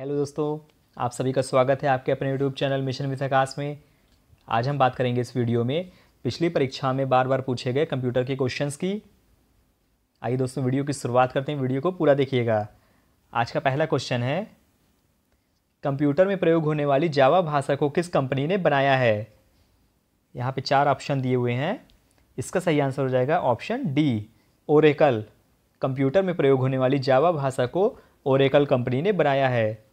hello दोस्तों आप सभी का स्वागत है आपके अपने YouTube channel mission with Aakash में आज हम बात करेंगे इस वीडियो में पिछली परीक्षा में बार बार पूछे गए कंप्यूटर के क्वेश्चंस की आइए दोस्तों वीडियो की शुरुआत करते हैं वीडियो को पूरा देखिएगा आज का पहला क्वेश्चन है कंप्यूटर में प्रयोग होने वाली जावा भाषा को किस कंपनी ने बनाया है यहाँ पर चार ऑप्शन दिए हुए हैं इसका सही आंसर हो जाएगा ऑप्शन डी ओरेकल कंप्यूटर में प्रयोग होने वाली जावा भाषा को ओरेकल कंपनी ने बनाया है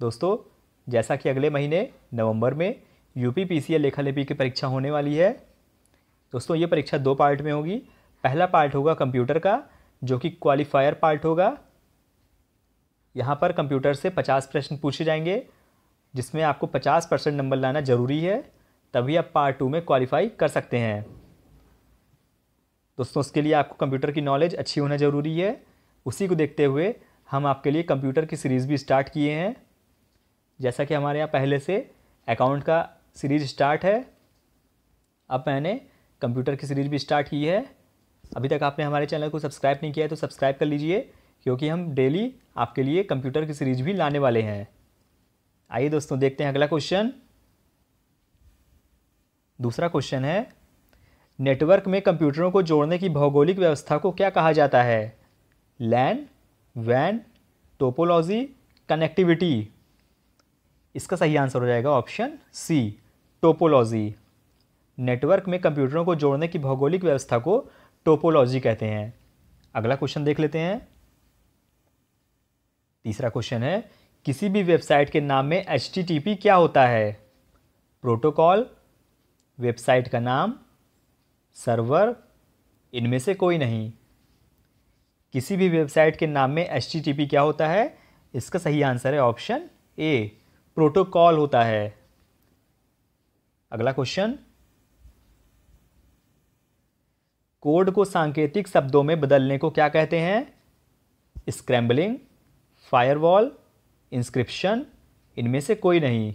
दोस्तों जैसा कि अगले महीने नवंबर में यूपी पीसीएल लेखा लेखी की परीक्षा होने वाली है दोस्तों ये परीक्षा दो पार्ट में होगी पहला पार्ट होगा कंप्यूटर का जो कि क्वालिफायर पार्ट होगा यहाँ पर कंप्यूटर से पचास प्रश्न पूछे जाएंगे जिसमें आपको पचास परसेंट नंबर लाना ज़रूरी है तभी आप पार्ट टू में क्वालिफाई कर सकते हैं दोस्तों उसके लिए आपको कंप्यूटर की नॉलेज अच्छी होना ज़रूरी है उसी को देखते हुए हम आपके लिए कंप्यूटर की सीरीज़ भी स्टार्ट किए हैं जैसा कि हमारे यहाँ पहले से अकाउंट का सीरीज स्टार्ट है अब मैंने कंप्यूटर की सीरीज भी स्टार्ट की है अभी तक आपने हमारे चैनल को सब्सक्राइब नहीं किया है तो सब्सक्राइब कर लीजिए क्योंकि हम डेली आपके लिए कंप्यूटर की सीरीज भी लाने वाले हैं आइए दोस्तों देखते हैं अगला क्वेश्चन दूसरा क्वेश्चन है नेटवर्क में कंप्यूटरों को जोड़ने की भौगोलिक व्यवस्था को क्या कहा जाता है लैन वैन टोपोलॉजी कनेक्टिविटी इसका सही आंसर हो जाएगा ऑप्शन सी टोपोलॉजी नेटवर्क में कंप्यूटरों को जोड़ने की भौगोलिक व्यवस्था को टोपोलॉजी कहते हैं अगला क्वेश्चन देख लेते हैं तीसरा क्वेश्चन है किसी भी वेबसाइट के नाम में एच क्या होता है प्रोटोकॉल वेबसाइट का नाम सर्वर इनमें से कोई नहीं किसी भी वेबसाइट के नाम में एच क्या होता है इसका सही आंसर है ऑप्शन ए प्रोटोकॉल होता है अगला क्वेश्चन कोड को सांकेतिक शब्दों में बदलने को क्या कहते हैं स्क्रैम्बलिंग फायरवॉल इंस्क्रिप्शन इनमें से कोई नहीं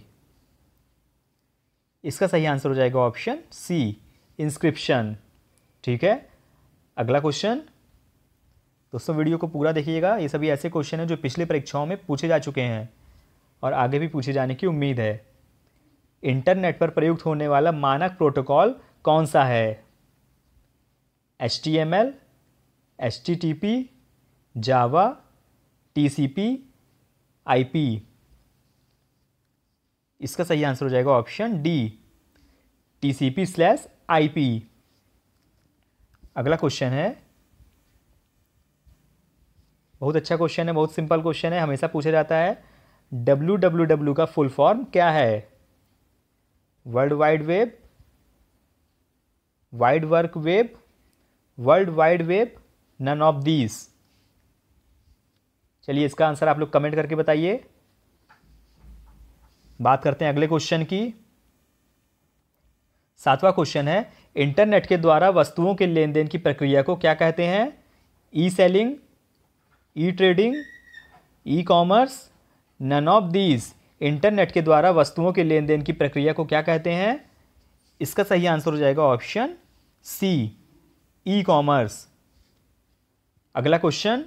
इसका सही आंसर हो जाएगा ऑप्शन सी इंस्क्रिप्शन ठीक है अगला क्वेश्चन दोस्तों वीडियो को पूरा देखिएगा ये सभी ऐसे क्वेश्चन हैं जो पिछले परीक्षाओं में पूछे जा चुके हैं और आगे भी पूछे जाने की उम्मीद है इंटरनेट पर प्रयुक्त होने वाला मानक प्रोटोकॉल कौन सा है H T M L H T T P Java T C P I P इसका सही आंसर हो जाएगा option D T C P slash I P अगला क्वेश्चन है बहुत अच्छा क्वेश्चन है बहुत सिंपल क्वेश्चन है हमेशा पूछा जाता है डब्ल्यू डब्ल्यू डब्ल्यू का फुल फॉर्म क्या है world wide web wide work web world wide web none of these चलिए इसका आंसर आप लोग कमेंट करके बताइए बात करते हैं अगले क्वेश्चन की सातवां क्वेश्चन है इंटरनेट के द्वारा वस्तुओं के लेन देन की प्रक्रिया को क्या कहते हैं e selling e trading e commerce none of these internet के द्वारा वस्तुओं के लेन देन की प्रक्रिया को क्या कहते हैं इसका सही आंसर हो जाएगा ऑप्शन सी ई कॉमर्स अगला क्वेश्चन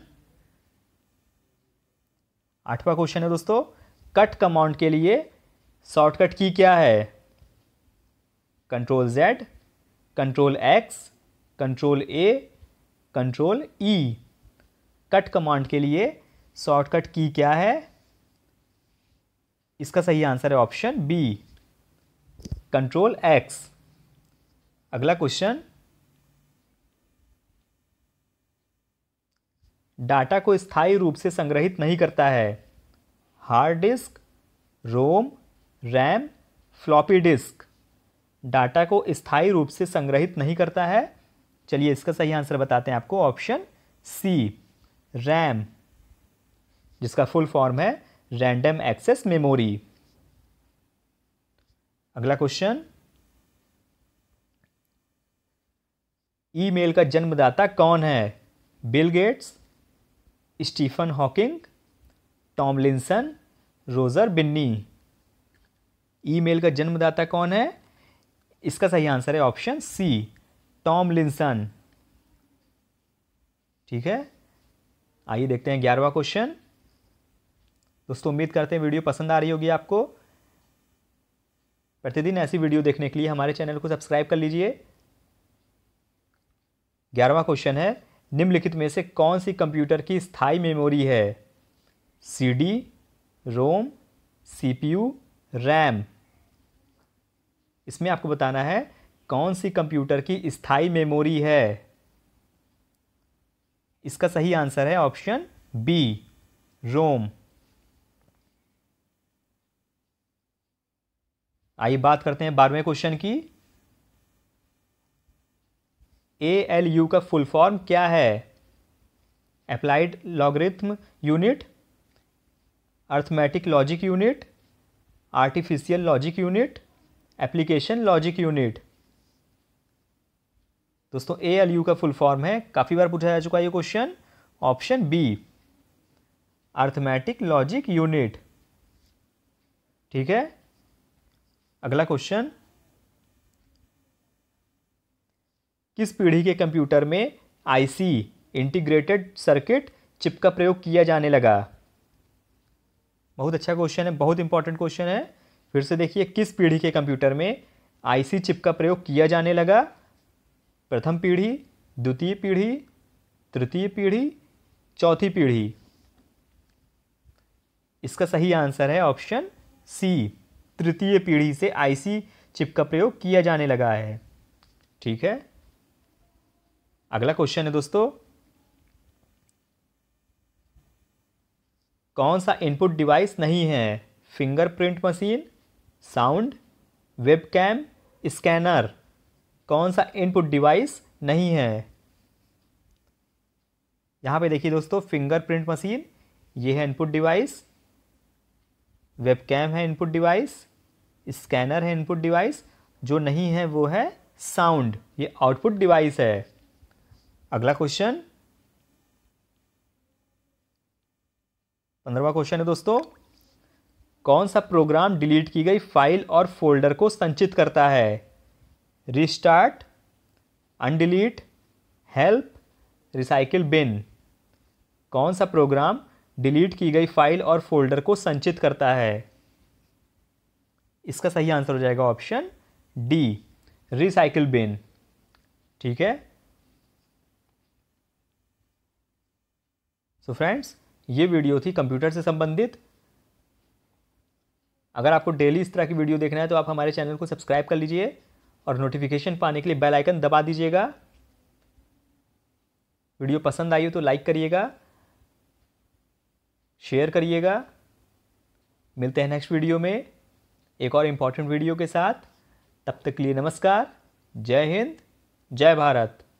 आठवां क्वेश्चन है दोस्तों कट कमांड के लिए शॉर्टकट की क्या है control Z control X control A control E cut command के लिए शॉर्टकट की क्या है इसका सही आंसर है ऑप्शन बी कंट्रोल एक्स अगला क्वेश्चन डाटा को स्थायी रूप से संग्रहित नहीं करता है hard disk ROM RAM floppy disk data को स्थायी रूप से संग्रहित नहीं करता है चलिए इसका सही आंसर बताते हैं आपको ऑप्शन सी रैम जिसका फुल फॉर्म है रैंडम एक्सेस मेमोरी अगला क्वेश्चन ईमेल का जन्मदाता कौन है Bill Gates Stephen Hawking Tom Linson Roger Binny email का जन्मदाता कौन है इसका सही आंसर है ऑप्शन सी टॉम लिंसन ठीक है आइए देखते हैं ग्यारहवा क्वेश्चन दोस्तों उम्मीद करते हैं वीडियो पसंद आ रही होगी आपको प्रतिदिन ऐसी वीडियो देखने के लिए हमारे चैनल को सब्सक्राइब कर लीजिए ग्यारहवा क्वेश्चन है निम्नलिखित में से कौन सी कंप्यूटर की स्थायी मेमोरी है सीडी, रोम सीपीयू, रैम इसमें आपको बताना है कौन सी कंप्यूटर की स्थायी मेमोरी है इसका सही आंसर है ऑप्शन बी रोम आइए बात करते हैं बारहवें क्वेश्चन की ए एल यू का फुल फॉर्म क्या है applied logarithm unit arithmetic logic unit artificial logic unit application logic unit दोस्तों ए एल यू का फुल फॉर्म है काफ़ी बार पूछा जा चुका है ये question option B arithmetic logic unit ठीक है अगला क्वेश्चन किस पीढ़ी के कंप्यूटर में आईसी इंटीग्रेटेड सर्किट चिप का प्रयोग किया जाने लगा बहुत अच्छा क्वेश्चन है बहुत इंपॉर्टेंट क्वेश्चन है फिर से देखिए किस पीढ़ी के कंप्यूटर में आईसी चिप का प्रयोग किया जाने लगा प्रथम पीढ़ी द्वितीय पीढ़ी तृतीय पीढ़ी चौथी पीढ़ी इसका सही आंसर है ऑप्शन सी तृतीय पीढ़ी से आईसी चिप का प्रयोग किया जाने लगा है ठीक है अगला क्वेश्चन है दोस्तों कौन सा इनपुट डिवाइस नहीं है fingerprint machine sound webcam scanner कौन सा इनपुट डिवाइस नहीं है यहाँ पे देखिए दोस्तों फिंगरप्रिंट मशीन ये है इनपुट डिवाइस वेबकैम है इनपुट डिवाइस स्कैनर है इनपुट डिवाइस जो नहीं है वो है साउंड ये आउटपुट डिवाइस है अगला क्वेश्चन पंद्रवा क्वेश्चन है दोस्तों कौन सा प्रोग्राम डिलीट की गई फाइल और फोल्डर को संचित करता है restart undelete help recycle bin कौन सा प्रोग्राम डिलीट की गई फाइल और फोल्डर को संचित करता है इसका सही आंसर हो जाएगा ऑप्शन डी रिसाइकिल बिन ठीक है सो so फ्रेंड्स ये वीडियो थी कंप्यूटर से संबंधित अगर आपको डेली इस तरह की वीडियो देखना है तो आप हमारे चैनल को सब्सक्राइब कर लीजिए और नोटिफिकेशन पाने के लिए बेल आइकन दबा दीजिएगा वीडियो पसंद आई हो तो लाइक करिएगा शेयर करिएगा मिलते हैं नेक्स्ट वीडियो में एक और इम्पॉर्टेंट वीडियो के साथ तब तक के लिए नमस्कार जय हिंद जय भारत